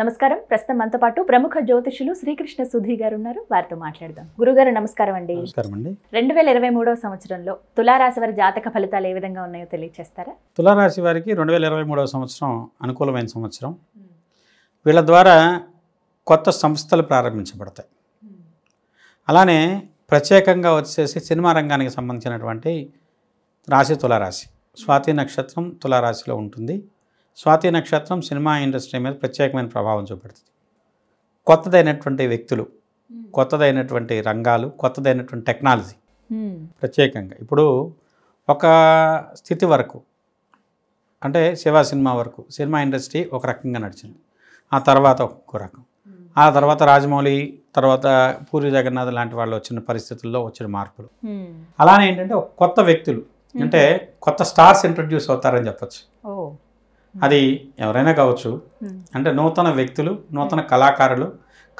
నమస్కారం ప్రస్తుతం మనతో పాటు ప్రముఖ జ్యోతిషులు శ్రీకృష్ణ సుధీ గారు ఉన్నారు వారితో మాట్లాడదాం గురుగారు నమస్కారం అండి అండి రెండు వేల ఇరవై మూడవ సంవత్సరంలో తులారాశి వారి జాతక ఫలితాలు ఏ విధంగా ఉన్నాయో తెలియజేస్తారా తులారాశి వారికి రెండు వేల ఇరవై మూడవ సంవత్సరం అనుకూలమైన సంవత్సరం వీళ్ళ ద్వారా కొత్త సంస్థలు ప్రారంభించబడతాయి అలానే ప్రత్యేకంగా వచ్చేసి సినిమా రంగానికి సంబంధించినటువంటి రాశి తులారాశి స్వాతి నక్షత్రం తులారాశిలో ఉంటుంది స్వాతి నక్షత్రం సినిమా ఇండస్ట్రీ మీద ప్రత్యేకమైన ప్రభావం చూపెడుతుంది కొత్తదైనటువంటి వ్యక్తులు hmm. కొత్తదైనటువంటి రంగాలు కొత్తదైనటువంటి టెక్నాలజీ hmm. ప్రత్యేకంగా ఇప్పుడు ఒక స్థితి వరకు అంటే శివ సినిమా వరకు సినిమా ఇండస్ట్రీ ఒక రకంగా నడిచింది ఆ తర్వాత ఒక్కో రకం ఆ hmm. తర్వాత రాజమౌళి తర్వాత పూరి జగన్నాథ్ లాంటి వాళ్ళు వచ్చిన పరిస్థితుల్లో వచ్చిన మార్పులు అలానే ఏంటంటే కొత్త వ్యక్తులు అంటే కొత్త స్టార్స్ ఇంట్రడ్యూస్ అవుతారని చెప్పచ్చు Hmm. అది ఎవరైనా కావచ్చు hmm. అంటే నూతన వ్యక్తులు నూతన కళాకారులు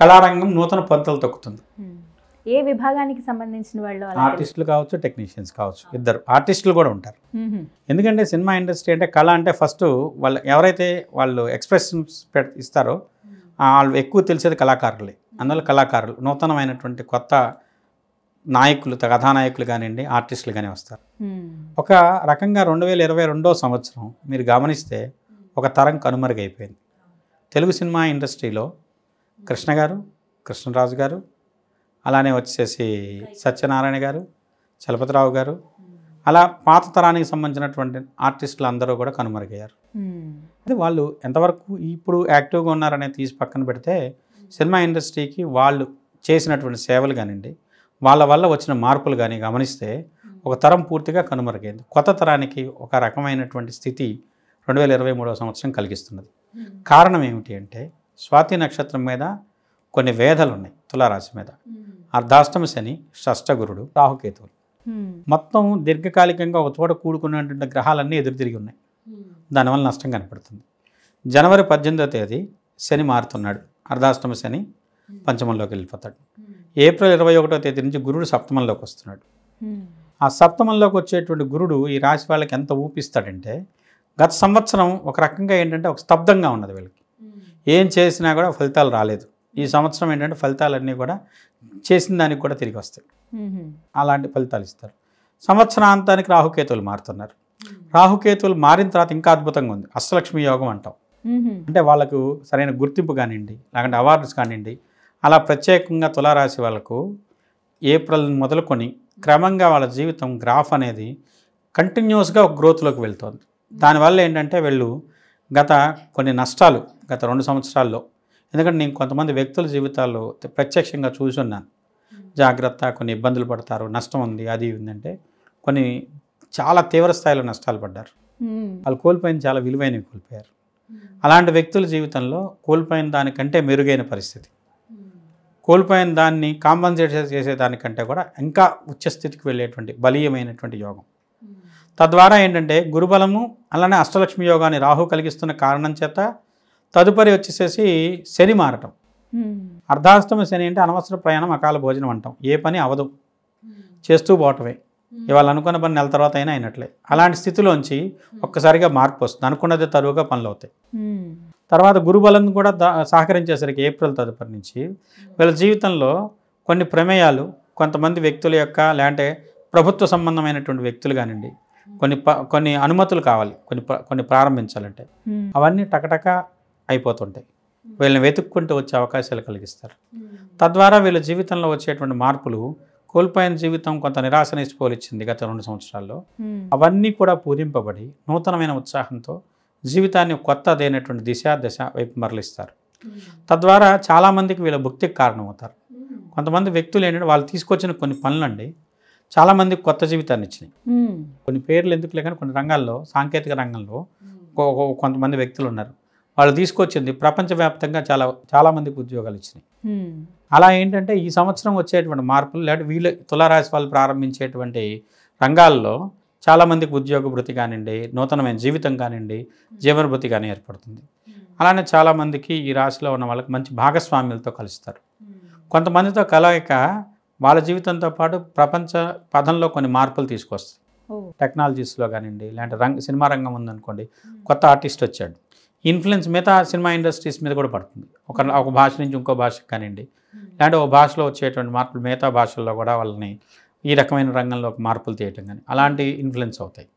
కళారంగం నూతన పంతలు తొక్కుతుంది hmm. ఏ విభాగానికి సంబంధించిన వాళ్ళు ఆర్టిస్టులు కావచ్చు టెక్నీషియన్స్ కావచ్చు ఇద్దరు ఆర్టిస్టులు కూడా ఉంటారు ఎందుకంటే సినిమా ఇండస్ట్రీ అంటే కళ అంటే ఫస్ట్ వాళ్ళు ఎవరైతే వాళ్ళు ఎక్స్ప్రెషన్స్ ఇస్తారో వాళ్ళు ఎక్కువ తెలిసేది కళాకారులే అందువల్ల కళాకారులు నూతనమైనటువంటి కొత్త నాయకులు కథానాయకులు కానివ్వండి ఆర్టిస్టులు కానీ వస్తారు ఒక రకంగా రెండు వేల ఇరవై రెండో సంవత్సరం మీరు గమనిస్తే ఒక తరం కనుమరుగైపోయింది తెలుగు సినిమా ఇండస్ట్రీలో కృష్ణ గారు కృష్ణరాజు గారు అలానే వచ్చేసి సత్యనారాయణ గారు చలపతిరావు గారు అలా పాత తరానికి సంబంధించినటువంటి ఆర్టిస్టులు అందరూ కూడా కనుమరుగయ్యారు అది వాళ్ళు ఎంతవరకు ఇప్పుడు యాక్టివ్గా ఉన్నారనే తీసి పక్కన పెడితే సినిమా ఇండస్ట్రీకి వాళ్ళు చేసినటువంటి సేవలు కానివ్వండి వాళ్ళ వల్ల వచ్చిన మార్పులు కానీ గమనిస్తే ఒక తరం పూర్తిగా కనుమరుగైంది కొత్త తరానికి ఒక రకమైనటువంటి స్థితి రెండు వేల ఇరవై మూడవ సంవత్సరం కలిగిస్తున్నది కారణం ఏమిటి అంటే స్వాతి నక్షత్రం మీద కొన్ని వేధలు ఉన్నాయి తులారాశి మీద అర్ధాష్టమ శని షష్టగురుడు రాహుకేతువులు మొత్తం దీర్ఘకాలికంగా ఒక చోట కూడుకున్నటువంటి గ్రహాలన్నీ ఎదురు తిరిగి ఉన్నాయి దానివల్ల నష్టం కనపడుతుంది జనవరి పద్దెనిమిదో తేదీ శని మారుతున్నాడు అర్ధాష్టమ శని పంచమంలోకి వెళ్ళిపోతాడు ఏప్రిల్ ఇరవై ఒకటో తేదీ నుంచి గురుడు సప్తమంలోకి వస్తున్నాడు ఆ సప్తమంలోకి వచ్చేటువంటి గురుడు ఈ రాశి వాళ్ళకి ఎంత ఊపిస్తాడంటే గత సంవత్సరం ఒక రకంగా ఏంటంటే ఒక స్తబ్దంగా ఉన్నది వీళ్ళకి ఏం చేసినా కూడా ఫలితాలు రాలేదు ఈ సంవత్సరం ఏంటంటే ఫలితాలన్నీ కూడా చేసిన దానికి కూడా తిరిగి వస్తాయి అలాంటి ఫలితాలు ఇస్తారు సంవత్సరాంతానికి రాహుకేతువులు మారుతున్నారు రాహుకేతువులు మారిన తర్వాత ఇంకా అద్భుతంగా ఉంది అష్టలక్ష్మి యోగం అంటాం అంటే వాళ్ళకు సరైన గుర్తింపు కానివ్వండి లేకుంటే అవార్డ్స్ కానివ్వండి అలా ప్రత్యేకంగా తులారాశి వాళ్ళకు ఏప్రిల్ మొదలుకొని క్రమంగా వాళ్ళ జీవితం గ్రాఫ్ అనేది కంటిన్యూస్గా గ్రోత్లోకి వెళ్తుంది దానివల్ల ఏంటంటే వీళ్ళు గత కొన్ని నష్టాలు గత రెండు సంవత్సరాల్లో ఎందుకంటే నేను కొంతమంది వ్యక్తుల జీవితాల్లో ప్రత్యక్షంగా చూసున్నాను జాగ్రత్త కొన్ని ఇబ్బందులు పడతారు నష్టం ఉంది అది ఉందంటే కొన్ని చాలా తీవ్ర స్థాయిలో నష్టాలు పడ్డారు వాళ్ళు కోల్పోయిన చాలా విలువైనవి కోల్పోయారు అలాంటి వ్యక్తుల జీవితంలో కోల్పోయిన దానికంటే మెరుగైన పరిస్థితి కోల్పోయిన దాన్ని కాంపన్సేట్ చేసే దానికంటే కూడా ఇంకా ఉచ్చస్థితికి వెళ్ళేటువంటి బలీయమైనటువంటి యోగం తద్వారా ఏంటంటే గురుబలము అలానే అష్టలక్ష్మి యోగాన్ని రాహు కలిగిస్తున్న కారణం చేత తదుపరి వచ్చేసేసి శని మారటం అర్ధాష్టమ శని అంటే అనవసర ప్రయాణం అకాల భోజనం అంటాం ఏ పని అవదు చేస్తూ పోవటమే ఇవాళ అనుకున్న పని నెల తర్వాత అయినా అయినట్లే అలాంటి స్థితిలోంచి ఒక్కసారిగా మార్పు వస్తుంది అనుకున్నది తరువుగా పనులు అవుతాయి తర్వాత గురుబలం కూడా సహకరించేసరికి ఏప్రిల్ తదుపరి నుంచి వీళ్ళ జీవితంలో కొన్ని ప్రమేయాలు కొంతమంది వ్యక్తుల యొక్క లేదంటే ప్రభుత్వ సంబంధమైనటువంటి వ్యక్తులు కానివ్వండి కొన్ని కొన్ని అనుమతులు కావాలి కొన్ని కొన్ని ప్రారంభించాలంటే అవన్నీ టకటక అయిపోతుంటాయి వీళ్ళని వెతుక్కుంటూ వచ్చే అవకాశాలు కలిగిస్తారు తద్వారా వీళ్ళ జీవితంలో వచ్చేటువంటి మార్పులు కోల్పోయిన జీవితం కొంత నిరాశ నిష్పోలిచ్చింది గత రెండు సంవత్సరాల్లో అవన్నీ కూడా పూరింపబడి నూతనమైన ఉత్సాహంతో జీవితాన్ని కొత్తదైనటువంటి దిశ దశ వైపు మరలిస్తారు తద్వారా చాలామందికి వీళ్ళ భుక్తికి కారణమవుతారు కొంతమంది వ్యక్తులు ఏంటంటే వాళ్ళు తీసుకొచ్చిన కొన్ని పనులండి చాలామంది కొత్త జీవితాన్ని ఇచ్చినాయి కొన్ని పేర్లు ఎందుకు కానీ కొన్ని రంగాల్లో సాంకేతిక రంగంలో కొంతమంది వ్యక్తులు ఉన్నారు వాళ్ళు తీసుకొచ్చింది ప్రపంచవ్యాప్తంగా చాలా చాలామందికి ఉద్యోగాలు ఇచ్చినాయి అలా ఏంటంటే ఈ సంవత్సరం వచ్చేటువంటి మార్పులు లేకపోతే వీళ్ళు తులారాశి వాళ్ళు ప్రారంభించేటువంటి రంగాల్లో చాలామందికి ఉద్యోగ భృతి కానివ్వండి నూతనమైన జీవితం కానివ్వండి జీవనభృతి కానీ ఏర్పడుతుంది అలానే చాలామందికి ఈ రాశిలో ఉన్న వాళ్ళకి మంచి భాగస్వామ్యులతో కలుస్తారు కొంతమందితో కలయిక వాళ్ళ జీవితంతో పాటు ప్రపంచ పదంలో కొన్ని మార్పులు తీసుకొస్తాయి టెక్నాలజీస్లో కానివ్వండి లేదా రంగ సినిమా రంగం ఉందనుకోండి కొత్త ఆర్టిస్ట్ వచ్చాడు ఇన్ఫ్లుయెన్స్ మిగతా సినిమా ఇండస్ట్రీస్ మీద కూడా పడుతుంది ఒక ఒక భాష నుంచి ఇంకో భాషకు కానివ్వండి లేదంటే ఒక భాషలో వచ్చేటువంటి మార్పులు మిగతా భాషల్లో కూడా వాళ్ళని ఈ రకమైన రంగంలో మార్పులు తీయటం కానీ అలాంటి ఇన్ఫ్లుయెన్స్ అవుతాయి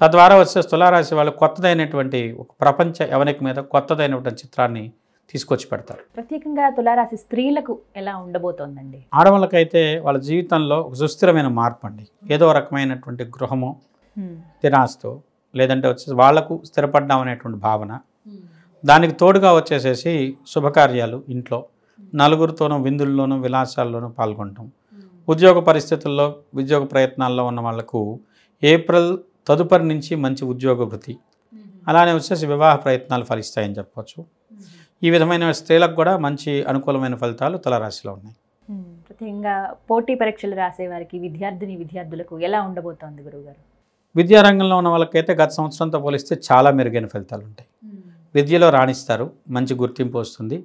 తద్వారా వచ్చే తులారాశి వాళ్ళు కొత్తదైనటువంటి ఒక ప్రపంచ ఎవరికి మీద కొత్తదైనటువంటి చిత్రాన్ని తీసుకొచ్చి పెడతారు ప్రత్యేకంగా తులారాశి స్త్రీలకు ఎలా ఉండబోతోందండి ఆడవాళ్ళకైతే వాళ్ళ జీవితంలో ఒక సుస్థిరమైన మార్పు అండి ఏదో రకమైనటువంటి గృహము తినాస్తు లేదంటే వచ్చేసి వాళ్లకు స్థిరపడ్డాం అనేటువంటి భావన దానికి తోడుగా వచ్చేసేసి శుభకార్యాలు ఇంట్లో నలుగురితోనూ విందుల్లోనూ విలాసాల్లోనూ పాల్గొంటాం ఉద్యోగ పరిస్థితుల్లో ఉద్యోగ ప్రయత్నాల్లో ఉన్న వాళ్లకు ఏప్రిల్ తదుపరి నుంచి మంచి ఉద్యోగ వృత్తి అలానే వచ్చేసి వివాహ ప్రయత్నాలు ఫలిస్తాయని చెప్పవచ్చు ఈ విధమైన స్త్రీలకు కూడా మంచి అనుకూలమైన ఫలితాలు రాశిలో ఉన్నాయి ముఖ్యంగా పోటీ పరీక్షలు రాసే వారికి విద్యార్థిని విద్యార్థులకు ఎలా ఉండబోతోంది గురువుగారు విద్యారంగంలో ఉన్న వాళ్ళకైతే గత సంవత్సరంతో పోలిస్తే చాలా మెరుగైన ఫలితాలు ఉంటాయి విద్యలో రాణిస్తారు మంచి గుర్తింపు వస్తుంది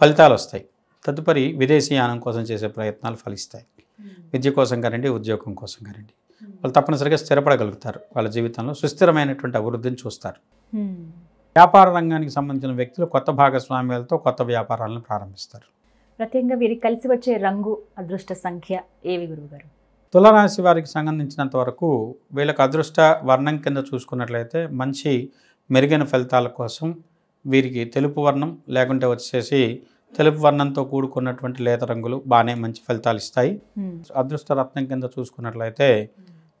ఫలితాలు వస్తాయి తదుపరి విదేశీయానం కోసం చేసే ప్రయత్నాలు ఫలిస్తాయి విద్య కోసం కానివ్వండి ఉద్యోగం కోసం కానివ్వండి వాళ్ళు తప్పనిసరిగా స్థిరపడగలుగుతారు వాళ్ళ జీవితంలో సుస్థిరమైనటువంటి అభివృద్ధిని చూస్తారు వ్యాపార రంగానికి సంబంధించిన వ్యక్తులు కొత్త భాగస్వామ్యాలతో కొత్త వ్యాపారాలను ప్రారంభిస్తారు ప్రత్యేకంగా వీరికి కలిసి వచ్చే రంగు అదృష్ట సంఖ్య ఏవి గారు తులరాశి వారికి సంబంధించినంత వరకు వీళ్ళకి అదృష్ట వర్ణం కింద చూసుకున్నట్లయితే మంచి మెరుగైన ఫలితాల కోసం వీరికి తెలుపు వర్ణం లేకుంటే వచ్చేసి తెలుపు వర్ణంతో కూడుకున్నటువంటి లేత రంగులు బాగానే మంచి ఫలితాలు ఇస్తాయి అదృష్ట రత్నం కింద చూసుకున్నట్లయితే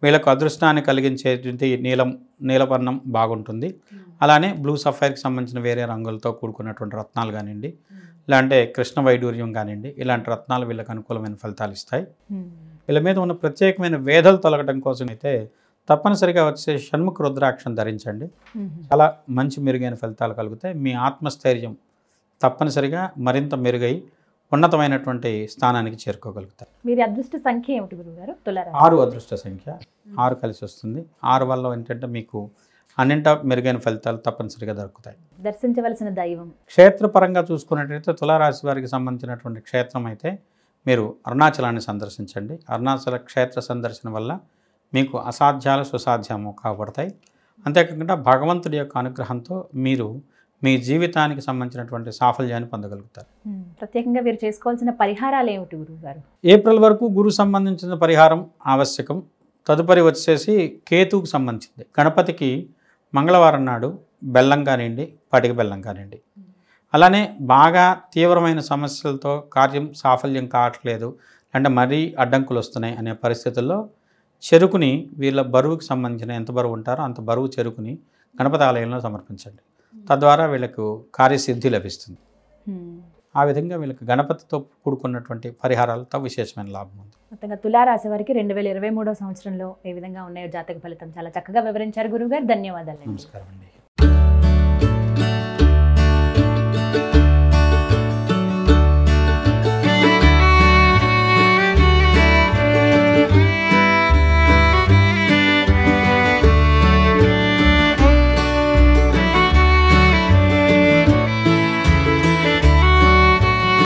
వీళ్ళకు అదృష్టాన్ని కలిగించేటువంటి నీలం నీలవర్ణం బాగుంటుంది hmm. అలానే బ్లూ సఫైర్కి సంబంధించిన వేరే రంగులతో కూడుకున్నటువంటి రత్నాలు కానివ్వండి hmm. లేదంటే కృష్ణ వైడూర్యం కానివ్వండి ఇలాంటి రత్నాలు వీళ్ళకి అనుకూలమైన ఫలితాలు ఇస్తాయి hmm. వీళ్ళ మీద ఉన్న ప్రత్యేకమైన వేధలు తొలగడం కోసం అయితే తప్పనిసరిగా వచ్చే షణ్ముఖ రుద్రాక్షం ధరించండి చాలా మంచి మెరుగైన ఫలితాలు కలుగుతాయి మీ ఆత్మస్థైర్యం తప్పనిసరిగా మరింత మెరుగై ఉన్నతమైనటువంటి స్థానానికి చేరుకోగలుగుతారు మీరు అదృష్ట సంఖ్య ఏమిటి గురుగారు ఆరు అదృష్ట సంఖ్య ఆరు కలిసి వస్తుంది ఆరు వల్ల ఏంటంటే మీకు అన్నింట మెరుగైన ఫలితాలు తప్పనిసరిగా దొరుకుతాయి దర్శించవలసిన దైవం క్షేత్రపరంగా చూసుకున్నట్లయితే తులారాశి వారికి సంబంధించినటువంటి క్షేత్రం అయితే మీరు అరుణాచలాన్ని సందర్శించండి అరుణాచల క్షేత్ర సందర్శన వల్ల మీకు అసాధ్యాలు సుసాధ్యము కాబడతాయి అంతేకాకుండా భగవంతుడి యొక్క అనుగ్రహంతో మీరు మీ జీవితానికి సంబంధించినటువంటి సాఫల్యాన్ని పొందగలుగుతారు ప్రత్యేకంగా వీరు చేసుకోవాల్సిన పరిహారాలు ఏమిటి గురువుగారు ఏప్రిల్ వరకు గురువు సంబంధించిన పరిహారం ఆవశ్యకం తదుపరి వచ్చేసి కేతుకు సంబంధించింది గణపతికి మంగళవారం నాడు బెల్లం కానివ్వండి పటిక బెల్లం కానివ్వండి అలానే బాగా తీవ్రమైన సమస్యలతో కార్యం సాఫల్యం కావట్లేదు అంటే మరీ అడ్డంకులు వస్తున్నాయి అనే పరిస్థితుల్లో చెరుకుని వీళ్ళ బరువుకు సంబంధించిన ఎంత బరువు ఉంటారో అంత బరువు చెరుకుని గణపతి ఆలయంలో సమర్పించండి తద్వారా వీళ్ళకు కార్యసిద్ధి లభిస్తుంది ఆ విధంగా వీళ్ళకి గణపతితో కూడుకున్నటువంటి పరిహారాలతో విశేషమైన లాభం ఉంది మొత్తంగా తులారాశి వారికి రెండు వేల ఇరవై మూడో సంవత్సరంలో ఏ విధంగా ఉన్నాయో జాతక ఫలితం చాలా చక్కగా వివరించారు గారు ధన్యవాదాలు నమస్కారం అండి